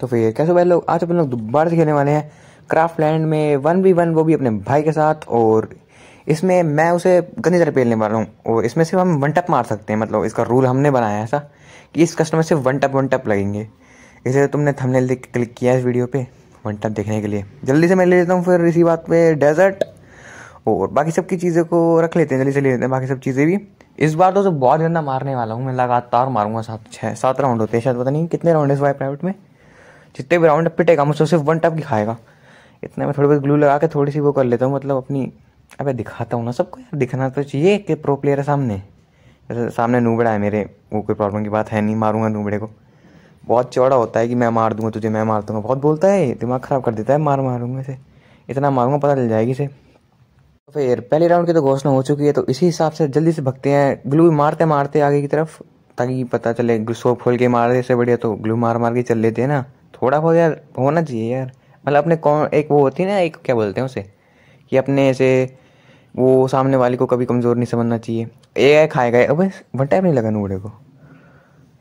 तो फिर कैसे भाई लोग आज अपन लोग दोबारा से खेलने वाले हैं क्राफ्ट लैंड में वन बी वन वो भी अपने भाई के साथ और इसमें मैं उसे गंदी तरह पेलने वाला हूँ और इसमें सिर्फ हम वन टप मार सकते हैं मतलब इसका रूल हमने बनाया है ऐसा कि इस कस्टमर से वन टप वन टप लगेंगे इसलिए तुमने थमने क्लिक किया इस वीडियो पे वन टप देखने के लिए जल्दी से मैं ले लेता हूँ फिर इसी बात पे डेजर्ट और बाकी सब की चीज़ों को रख लेते हैं जल्दी से ले लेते हैं बाकी सब चीज़ें भी इस बार तो बहुत गंदा मारने वाला हूँ मैं लगातार मारूंगा सात छः सात राउंड होते हैं शायद पता नहीं कितने राउंड है इस बार प्राइवेट में जितने भी राउंड पिटेगा मुझसे सिर्फ वन टप दिखाएगा खाएगा इतने में थोड़ी बहुत ग्लू लगा के थोड़ी सी वो कर लेता हूँ मतलब अपनी अब दिखाता हूँ ना सबको यार दिखना तो चाहिए कि प्रो प्लेयर है सामने जैसे सामने नूबड़ा है मेरे वो कोई प्रॉब्लम की बात है नहीं मारूंगा नूबड़े को बहुत चौड़ा होता है कि मैं मार दूंगा तुझे मैं मार दूंगा बहुत बोलता है दिमाग ख़राब कर देता है मार मारूंगा इसे इतना मारूंगा पता चल जाएगी इसे तो फिर पहले राउंड की तो घोषणा हो चुकी है तो इसी हिसाब से जल्दी से भगते हैं ग्लू मारते मारते आगे की तरफ ताकि पता चले सोप खोल के मार दे इससे बढ़िया तो ग्लू मार मार के चल लेते हैं ना थोड़ा बहुत यार होना चाहिए यार मतलब अपने कौन एक वो होती है ना एक क्या बोलते हैं उसे कि अपने ऐसे वो सामने वाले को कभी कमज़ोर नहीं समझना चाहिए ए खाएगा अब वनटैप नहीं लगा नूबड़े को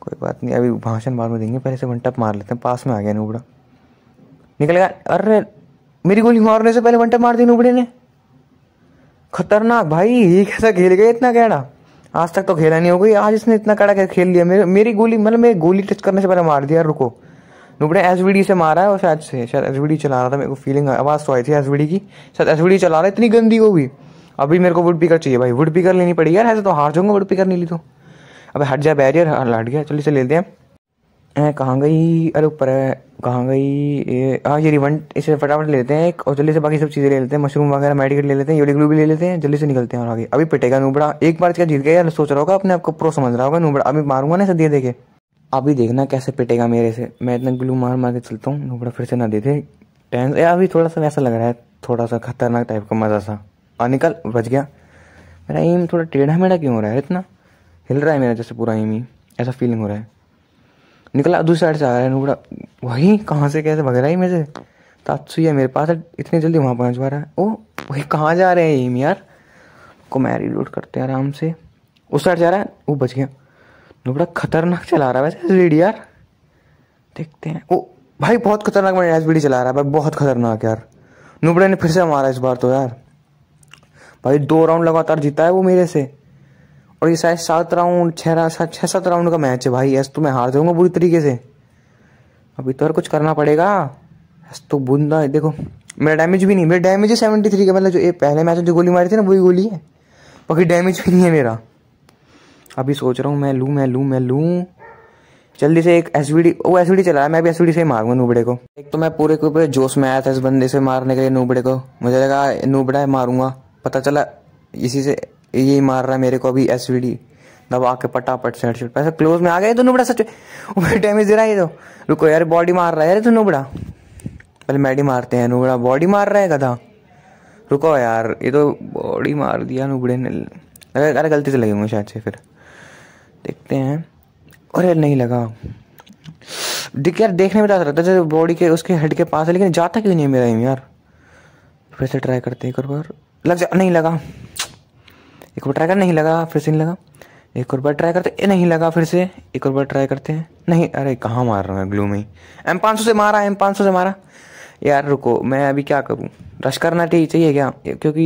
कोई बात नहीं अभी भाषण बाद में देंगे पहले से वन टप मार लेते हैं पास में आ गया नूबड़ा निकल गया अरे मेरी गोली मारने से पहले वनटैप मार दी नूबड़े ने खतरनाक भाई ये कैसा खेल गया इतना कैड़ा आज तक तो खेला नहीं हो गई आज इसने इतना कड़ा खेल लिया मेरे मेरी गोली मतलब मेरी गोली टच करने से पहले मार दिया रुको नुबड़े एस से मारा है और शायद से शायद एस चला रहा था मेरे को फीलिंग आवाज़ तो आई थी एस की शायद एस चला रहा है इतनी गंदी हो गई अभी मेरे को वुड पिकर चाहिए भाई वुड पिकर लेनी पड़ी यार ऐसे तो हार जाऊंगा वुड पिकर नहीं ली तो अब हट जाए बैरियर हाँ, हट गया चलिए से लेते हैं कहाँ गई अरे ऊपर है कहाँ गई हाँ ये रिवंट इसे फटाफट लेते हैं एक और जल्दी से बाकी सब चीज़ें ले लेते हैं मशरूम वगैरह मेडिकेट ले लेते हैं योडी ग्लू भी ले लेते हैं जल्दी से निकलते हैं और आगे अभी पिटेगा नूबड़ा एक बार क्या जीत गया यार सोच रहा होगा अपने आपको प्रो समझ रहा होगा नूबड़ा अभी मारूंगा ना इसे दे अभी देखना कैसे पिटेगा मेरे से मैं इतना ग्लू मार मार के चलता हूँ नुबड़ा फिर से ना दे दे टेंस अभी थोड़ा सा वैसा लग रहा है थोड़ा सा खतरनाक टाइप का मज़ा सा और निकल बच गया मेरा एम थोड़ा टेढ़ा मेढ़ा क्यों हो रहा है इतना हिल रहा है मेरा जैसे पूरा एम ही ऐसा फीलिंग हो रहा है निकला दूसरी साइड से आ रहा है नुबड़ा वही कहाँ से कैसे भग रहा है मेरे से है मेरे पास है इतनी जल्दी वहाँ पहुँच पा रहा है ओ वही कहाँ जा रहे हैं एम यार को मैं रिलोड करते हैं आराम से उस साइड जा रहा है वो बच गया बड़ा खतरनाक चला रहा है वैसे एसबीडी यार देखते हैं ओ भाई बहुत खतरनाक मैंने एसबीडी चला रहा है भाई बहुत खतरनाक यार नुबड़े ने फिर से मारा इस बार तो यार भाई दो राउंड लगातार जीता है वो मेरे से और ये शायद सात राउंड छः छः सात राउंड का मैच है भाई ऐसा तो मैं हार जाऊंगा बुरी तरीके से अभी तो और कुछ करना पड़ेगा ऐसा तो बुंदा है देखो मेरा डैमेज भी नहीं मेरा डैमेज है सेवेंटी थ्री का मतलब जो ये पहले मैच में जो गोली मारी थी ना वही गोली है बाकी डैमेज भी नहीं है मेरा अभी सोच रहा हूँ मैं लूँ मैं लूँ मैं लूँ जल्दी से एक एस वो एस चला रहा है मैं भी एस से ही मारूंगा नूबड़े को एक तो मैं पूरे के पूरे जोश में आया था इस बंदे से मारने के लिए नूबड़े को मुझे लगा नूबड़ा है मारूंगा पता चला इसी से यही मार रहा है मेरे को अभी एस दबा के पटापट से हेडशॉट पैसा क्लोज में आ गया तो नूबड़ा सच डैमेज दे रहा है तो रुको यार बॉडी मार रहा है यार तो पहले मैडी मारते हैं नूबड़ा बॉडी मार रहा है कदा रुको यार ये तो बॉडी मार दिया नूबड़े ने अरे अरे गलती से लगे होंगे शायद से फिर देखते हैं अरे नहीं लगा देख यार देखने में तो लगता है जैसे बॉडी के उसके हेड के पास है लेकिन जाता क्यों नहीं है मेरा एम यार फिर से ट्राई करते हैं एक और बार लग जा नहीं लगा एक बार ट्राई कर नहीं लगा फिर से नहीं लगा एक और बार ट्राई करते ए, नहीं लगा फिर से एक और बार ट्राई करते हैं नहीं अरे कहाँ मार रहा हूँ ग्लू में ही एम पाँच सौ से मारा एम पाँच सौ से मारा यार रुको मैं अभी क्या करूँ रश करना चाहिए क्या क्योंकि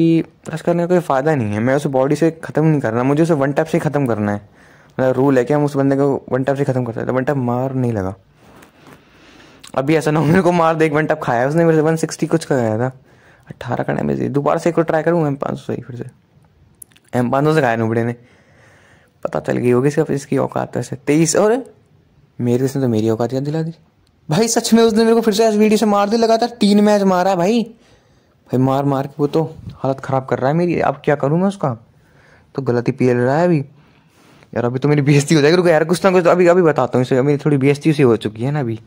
रश करने का कोई फ़ायदा नहीं है मैं उसे बॉडी से ख़त्म नहीं करना मुझे उसे वन टैप से ख़त्म करना है मतलब रूल है कि हम उस बंदे को वन टैप से ख़त्म कर सकते वन टैप मार नहीं लगा अभी ऐसा ना हो मेरे को मार दे एक वन टैप खाया उसने मेरे से वन सिक्सटी कुछ खाया था अट्ठारह का डैमेज दोबारा से एक और ट्राई करूँ एम पाँच सौ से फिर से एम पाँच सौ से खाया नुबड़े ने पता चल गई होगी सिर्फ इसकी औकात ऐसे तेईस और मेरे इसने तो मेरी औकात याद दिला दी भाई सच में उसने मेरे को फिर से वीडियो से मार दी लगातार तीन मैच मारा भाई भाई मार मार के वो तो हालत ख़राब कर रहा है मेरी अब क्या करूँ मैं उसका तो गलती पी रहा है अभी यार अभी तो मेरी बेजती हो जाएगी यार कुछ ना कुछ तो अभी अभी बताता हूँ इसे अभी थोड़ी बेजती उसी हो चुकी है ना अभी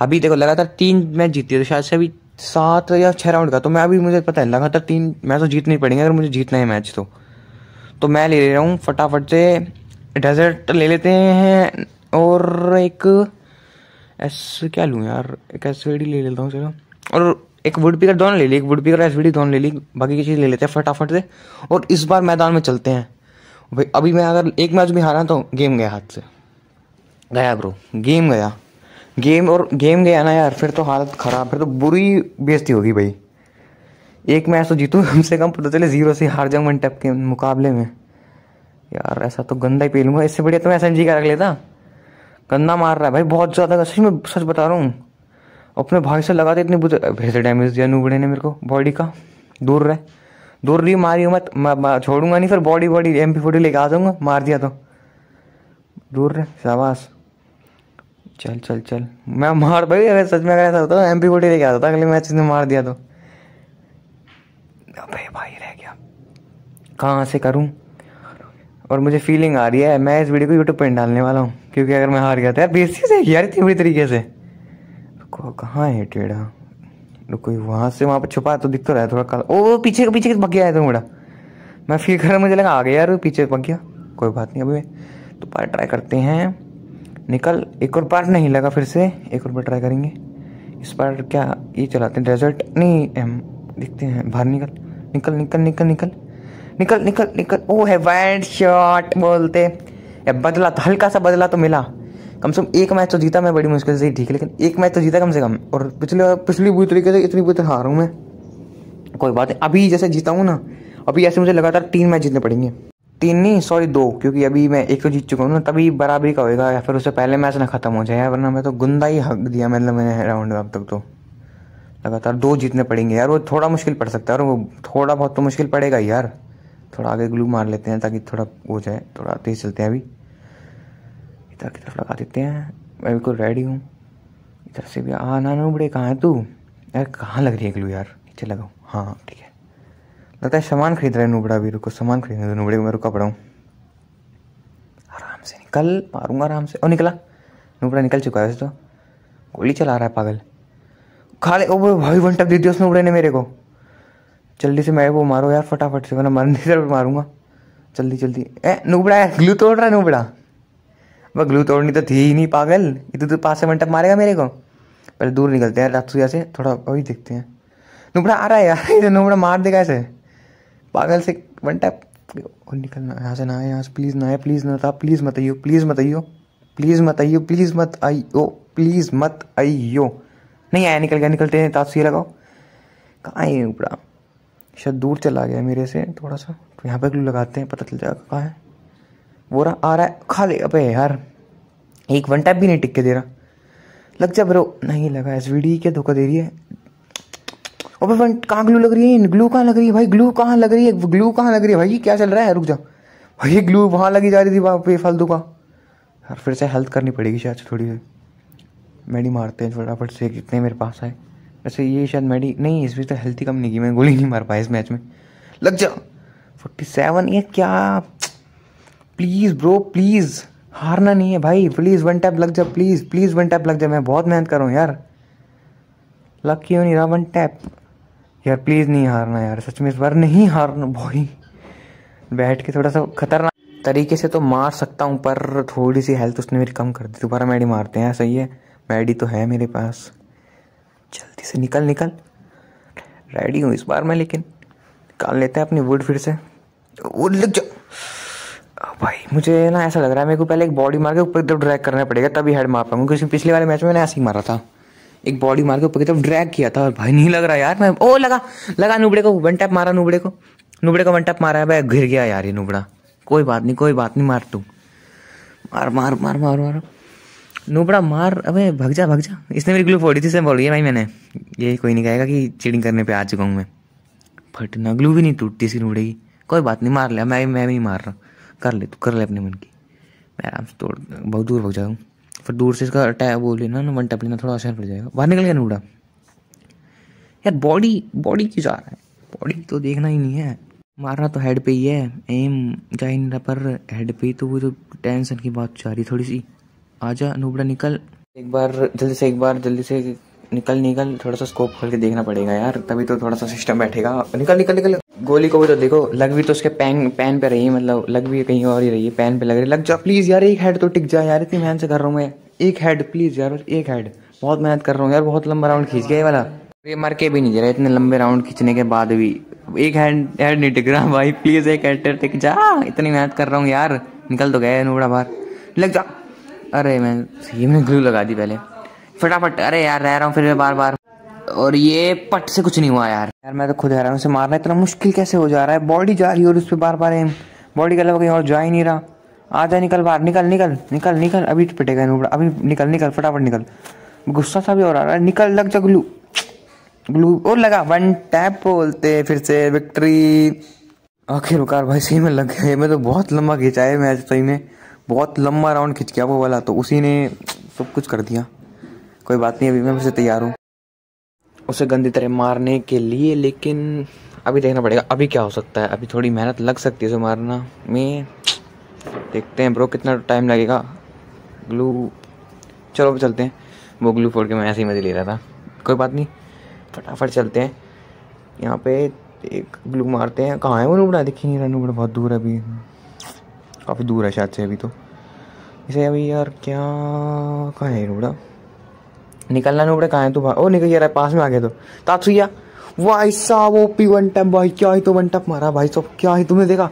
अभी देखो लगातार तीन मैच जीती है तो शायद से अभी सात या छः राउंड का तो मैं अभी मुझे पता है लगातार तीन मैच तो जीतने ही पड़ेंगे अगर मुझे जीतना है मैच तो तो मैं ले ले रहा हूँ फटाफट से डेजर्ट ले लेते हैं और एक एस क्या लूँ यार एक एस ले लेता हूँ चलो और एक वुड पिकर दोनों ले ली एक वुड पिकर एस दोनों ले ली बाकी की चीज़ ले लेते हैं फटाफट से और इस बार मैदान में चलते हैं भाई अभी मैं अगर एक मैच भी हारा तो गेम गया हाथ से गया ब्रो गेम गया गेम और गेम गया ना यार फिर तो हालत ख़राब फिर तो बुरी बेजती होगी भाई एक मैच तो जीतूँ कम से कम पता चले जीरो से हार जाऊँ वन टैप के मुकाबले में यार ऐसा तो गंदा ही पी लूँगा इससे बढ़िया तो मैं एस एन जी का रख लेता गंदा मार रहा है भाई बहुत ज़्यादा सच में सच बता रहा हूँ अपने भाई से लगाते इतने बुरे भैसे डैमेज दिया नूबड़े ने मेरे को बॉडी का दूर रहे दूर मारी मारियो मत मैं छोड़ूंगा नहीं फिर body body M P forty लेके आ जाऊँगा मार दिया तो दूर रहे शाबाश चल चल चल मैं मार भाई अगर सच में अगर ऐसा होता एम पी फोर्टी लेके आता था अगले मैच में मार दिया तो अबे भाई रह गया कहाँ से करूँ और मुझे फीलिंग आ रही है मैं इस वीडियो को यूट्यूब पर डालने वाला हूँ क्योंकि अगर मैं हार गया था तो यार बेसिस से यार इतनी बुरी तरीके से तो कहाँ है टेढ़ा तो कोई वहाँ से वहाँ पर छुपा है तो दिख तो रहा है थोड़ा काला ओ पीछे के पीछे पक गया है तो मुड़ा मैं फील कर मुझे लगा आ गया यार पीछे भाग गया कोई बात नहीं अभी तो पार ट्राई करते हैं निकल एक और पार्ट नहीं लगा फिर से एक और पार ट्राई करेंगे इस पार क्या ये चलाते हैं डेजर्ट नहीं हम दिखते हैं बाहर निकल निकल निकल निकल निकल निकल निकल निकल ओ है वाइड शॉट बोलते बदला तो हल्का सा बदला तो मिला कम से कम एक मैच तो जीता मैं बड़ी मुश्किल से ठीक है लेकिन एक मैच तो जीता कम से कम और पिछले पिछली बुरी तरीके से इतनी बुरी तरह हूँ मैं कोई बात नहीं अभी जैसे जीता हूँ ना अभी ऐसे मुझे लगातार तीन मैच जीतने पड़ेंगे तीन नहीं सॉरी दो क्योंकि अभी मैं एक तो जीत चुका हूँ ना तभी बराबरी का होएगा या फिर उससे पहले मैच ना ख़त्म हो जाए वरना मैं तो गुंदा ही हक दिया मतलब मैंने राउंड में अब तक तो लगातार दो जीतने पड़ेंगे यार वो थोड़ा मुश्किल पड़ सकता है और वो थोड़ा बहुत तो मुश्किल पड़ेगा यार थोड़ा आगे ग्लू मार लेते हैं ताकि थोड़ा हो जाए थोड़ा तेज चलते हैं अभी इधर की तरफ लगा देते हैं मैं बिल्कुल रेडी हूँ इधर से भी आ हाँ, नानू बड़े कहाँ है तू यार कहाँ लग रही है ग्लू यार नीचे लगाऊँ हाँ ठीक है लगता है सामान खरीद रहे नूबड़ा भी रुको सामान खरीदने दो नूबड़े को मैं रुका पड़ा आराम से निकल मारूंगा आराम से और निकला नूबड़ा निकल चुका है वैसे तो गोली चला रहा है पागल खा ले ओ भाई वन टप दे दिया उसने उड़े ने मेरे को जल्दी से मैं वो मारो यार फटाफट से वरना मरने से मारूंगा जल्दी जल्दी ए नूबड़ा है ग्लू तोड़ रहा है नूबड़ा वह ग्लू तोड़नी तो थी ही नहीं पागल ये तो पाँच पास से मंटप मारेगा मेरे को पहले दूर निकलते हैं रात से थोड़ा वही देखते हैं नुबड़ा आ रहा है यार इधर नुबड़ा मार देगा ऐसे पागल से वन टैप और निकलना यहाँ से ना यहाँ से प्लीज़ ना है प्लीज़ ना था प्लीज़ मत आइयो प्लीज़ मत आइयो प्लीज़ मत आइयो प्लीज़ मत आइयो प्लीज़ मत आइयो नहीं आया निकल गया निकलते हैं तापसी लगाओ कहाँ है नुबड़ा शायद दूर चला गया मेरे से थोड़ा सा तो यहाँ पर ग्लू लगाते हैं पता चल जाएगा कहाँ है वो रहा आ रहा है खा ले अबे यार एक वन टैप भी नहीं टिक के दे रहा लग जा ब्रो नहीं लगा एस वी डी क्या धोखा दे रही है अबे वन कहाँ ग्लू लग रही है ग्लू कहाँ लग रही है भाई ग्लू कहाँ लग रही है ग्लू कहाँ लग रही है भाई क्या चल रहा है रुक जा भाई ग्लू वहाँ लगी जा रही थी वहाँ पे फालतू का यार फिर से हेल्थ करनी पड़ेगी शायद थोड़ी देर मेडी मारते हैं फटाफट से कितने मेरे पास आए वैसे ये शायद मेडी नहीं इस बीच तो हेल्थ ही कम नहीं की मैं गोली नहीं मार पाया इस मैच में लग जा फोर्टी सेवन ये क्या प्लीज़ ब्रो प्लीज़ हारना नहीं है भाई प्लीज़ वन टैप लग जा प्लीज़ प्लीज़ वन टैप लग जा मैं बहुत मेहनत कर रहा हूँ यार लग क्यों नहीं रहा वन टैप यार प्लीज़ नहीं हारना यार सच में इस बार नहीं हारना भाई बैठ के थोड़ा सा खतरनाक तरीके से तो मार सकता हूँ पर थोड़ी सी हेल्थ उसने मेरी कम कर दी दोबारा मैडी मारते हैं सही है मैडी तो है मेरे पास जल्दी से निकल निकल रेडी हूँ इस बार मैं लेकिन निकाल लेते हैं अपनी वुड फिर से वो लग जा भाई मुझे ना ऐसा लग रहा है मेरे को पहले एक बॉडी मार के ऊपर की तरफ ड्रैग करना पड़ेगा तभी हेड मार पाऊंगा क्योंकि पिछले वाले मैच में मैंने ऐसे ही मारा था एक बॉडी मार के ऊपर की तरफ ड्रैग किया था और भाई नहीं लग रहा यार मैं ओ लगा लगा नुबड़े को वन टैप मारा नुबड़े को नुबड़े को वन टैप मारा है भाई घिर गया यार ये नुबड़ा कोई बात नहीं कोई बात नहीं मार तू मार मार मार मार मार नुबड़ा मार अबे भग जा भग जा इसने मेरी ग्लू फोड़ी थी इसे बोली है भाई मैंने ये कोई नहीं कहेगा कि चीटिंग करने पर आ चुका हूँ मैं फटना ग्लू भी नहीं टूटती इसी नुबड़े की कोई बात नहीं मार लिया मैं मैं भी नहीं मार रहा कर ले तू कर ले अपने मन की मैं आराम से तोड़ बहुत दूर भाग जाऊँ फिर दूर से इसका अटैक वो लेना ना वन टैप लेना थोड़ा आसान पड़ जाएगा बाहर निकल गया नूडा यार बॉडी बॉडी क्यों जा रहा है बॉडी तो देखना ही नहीं है मारना तो हेड पे ही है एम जा ही नहीं रहा पर हेड पे ही तो वो जो टेंशन की बात जा रही थोड़ी सी आजा नूबड़ा निकल एक बार जल्दी से एक बार जल्दी से निकल निकल थोड़ा सा स्कोप खोल के देखना पड़ेगा यार तभी तो थोड़ा सा सिस्टम बैठेगा निकल निकल निकल गोली को भी तो देखो लग भी तो उसके पैन पैन पे रही है मतलब लग भी कहीं और ही रही है पैन पे लग रही लग जा प्लीज़ यार एक हेड तो टिक जा यार इतनी मेहनत से कर रहा हूँ मैं एक हेड प्लीज़ यार एक हेड बहुत मेहनत कर रहा हूँ यार बहुत लंबा राउंड खींच गया वाला ये मर के भी नहीं रहा इतने लंबे राउंड खींचने के बाद भी एक हेड हेड नहीं टिक रहा भाई प्लीज़ एक हेड तो टिक जा इतनी मेहनत कर रहा हूँ यार निकल तो गया नूबड़ा बाहर लग जा अरे मैं ये मैंने ग्लू लगा दी पहले फटाफट अरे यार रह रहा हूँ फिर बार बार और ये पट से कुछ नहीं हुआ यार यार मैं तो खुद हैरान उसे मारना इतना मुश्किल कैसे हो जा रहा है बॉडी जा रही है और उस पर बार बार एम बॉडी का कहीं और जा ही नहीं रहा आ जाए निकल बाहर निकल निकल निकल निकल अभी पिटेगा नूबड़ा अभी निकल निकल फटाफट निकल गुस्सा सा भी और आ रहा है निकल लग जा ग्लू ग्लू और लगा वन टैप बोलते फिर से विक्ट्री आखिरकार भाई सही में लग गया मैं तो बहुत लंबा खींचा है मैच सही तो में बहुत लंबा राउंड खिंच गया वो वाला तो उसी ने सब कुछ कर दिया कोई बात नहीं अभी मैं उसे तैयार हूँ उसे गंदी तरह मारने के लिए लेकिन अभी देखना पड़ेगा अभी क्या हो सकता है अभी थोड़ी मेहनत लग सकती है उसे मारना में देखते हैं ब्रो कितना टाइम लगेगा ग्लू चलो चलते हैं वो ग्लू फोड़ के मैं ऐसे ही मज़े ले रहा था कोई बात नहीं फटाफट चलते हैं यहाँ पे एक ग्लू मारते हैं कहाँ है वो नूबड़ा देखी नहीं रहा नूबड़ा बहुत दूर है अभी काफ़ी दूर है शायद से अभी तो इसे अभी यार क्या कहाँ है नूबड़ा निकलना नहीं पड़े कहा है तू भाई ओ निकल यार पास में आ गए तो तात्सुया भाई साहब ओ पी वन टैप भाई क्या ही तो वन टैप मारा भाई साहब क्या ही तुमने देखा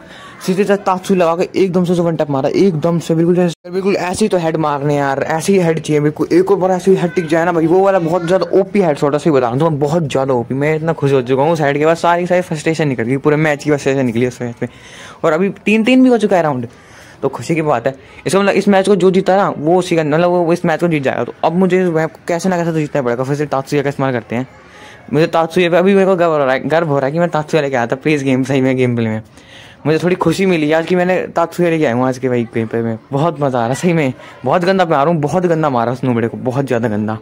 सीधे जब तासू लगा के एकदम से वन टैप मारा एकदम से बिल्कुल जैसे बिल्कुल ऐसे ही तो हेड मारने यार ऐसे ही हेड चाहिए बिल्कुल एक और बार ऐसे ही हेड टिक जाए ना भाई वो वाला बहुत ज़्यादा ओपी हेड शॉट सही बता रहा हूँ तो बहुत ज़्यादा ओपी मैं इतना खुश हो चुका हूँ उस हेड के बाद सारी सारी फ्रस्ट्रेशन निकल गई पूरे मैच की फ्रस्ट्रेशन निकली उस मैच में और अभी तीन तीन भी हो चुका है राउंड तो खुशी की बात है इसका मतलब इस मैच को जो जीता ना वो उसी का मतलब वो इस मैच को जीत जाएगा तो अब मुझे इस वैप को कैसे ना कैसे तो जीतना पड़ेगा फिर से तात्सुया का इस्तेमाल करते हैं मुझे तात्सुया पे अभी मेरे को गर्व हो रहा है गर्व हो रहा है कि मैं तात्सुया लेके आया था प्लीज़ गेम सही में गेम प्ले में मुझे थोड़ी खुशी मिली आज कि मैंने तात्सुया लेके आया हूँ आज के भाई गेम प्ले में बहुत मज़ा आ रहा है सही में बहुत गंदा मारा हूँ बहुत गंदा मारा उस नूबड़े को बहुत ज़्यादा गंदा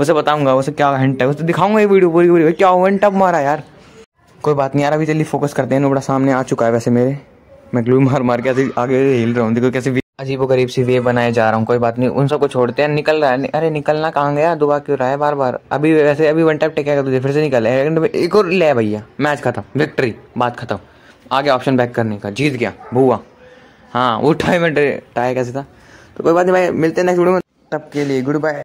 उसे बताऊंगा उसे क्या हंट है उसे दिखाऊंगा ये वीडियो पूरी पूरी क्या हंट अब मारा यार कोई बात नहीं यार अभी जल्दी फोकस करते हैं नोबड़ा सामने आ चुका है वैसे मेरे मैं ग्लू मार मार के ऐसे आगे हिल रहा हूँ देखो कैसे अजीब अजीबो गरीब सी वेव बनाए जा रहा हूँ कोई बात नहीं उन सबको छोड़ते हैं निकल रहा है अरे निकलना कहाँ गया दुआ क्यों रहा है बार बार अभी वैसे अभी वन टाइप टेकेगा तुझे फिर से निकल है एक और ले भैया मैच खत्म विक्ट्री बात खत्म आगे ऑप्शन बैक करने का जीत गया भूआ हाँ वो टाइम टाई कैसे था तो कोई बात नहीं भाई मिलते हैं नेक्स्ट वीडियो में तब के लिए गुड बाय